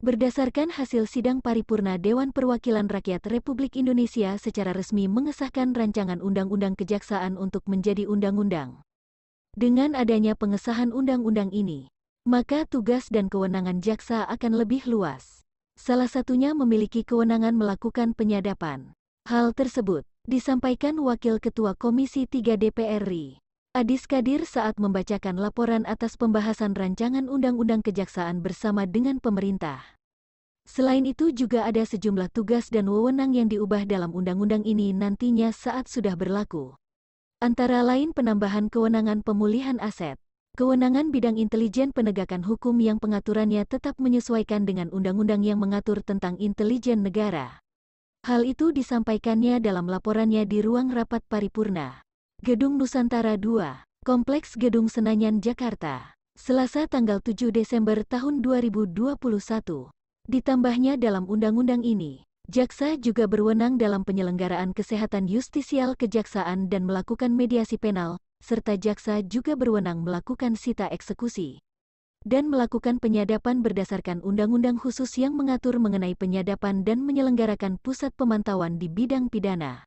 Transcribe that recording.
Berdasarkan hasil sidang paripurna Dewan Perwakilan Rakyat Republik Indonesia secara resmi mengesahkan rancangan Undang-Undang Kejaksaan untuk menjadi undang-undang. Dengan adanya pengesahan undang-undang ini, maka tugas dan kewenangan jaksa akan lebih luas. Salah satunya memiliki kewenangan melakukan penyadapan. Hal tersebut disampaikan Wakil Ketua Komisi 3 DPR RI, Adis Kadir saat membacakan laporan atas pembahasan rancangan Undang-Undang Kejaksaan bersama dengan pemerintah. Selain itu juga ada sejumlah tugas dan wewenang yang diubah dalam undang-undang ini nantinya saat sudah berlaku. Antara lain penambahan kewenangan pemulihan aset, kewenangan bidang intelijen penegakan hukum yang pengaturannya tetap menyesuaikan dengan undang-undang yang mengatur tentang intelijen negara. Hal itu disampaikannya dalam laporannya di ruang rapat paripurna. Gedung Nusantara 2, Kompleks Gedung Senayan Jakarta, Selasa tanggal 7 Desember tahun 2021. Ditambahnya dalam undang-undang ini, Jaksa juga berwenang dalam penyelenggaraan kesehatan justisial kejaksaan dan melakukan mediasi penal, serta jaksa juga berwenang melakukan sita eksekusi dan melakukan penyadapan berdasarkan undang-undang khusus yang mengatur mengenai penyadapan dan menyelenggarakan pusat pemantauan di bidang pidana.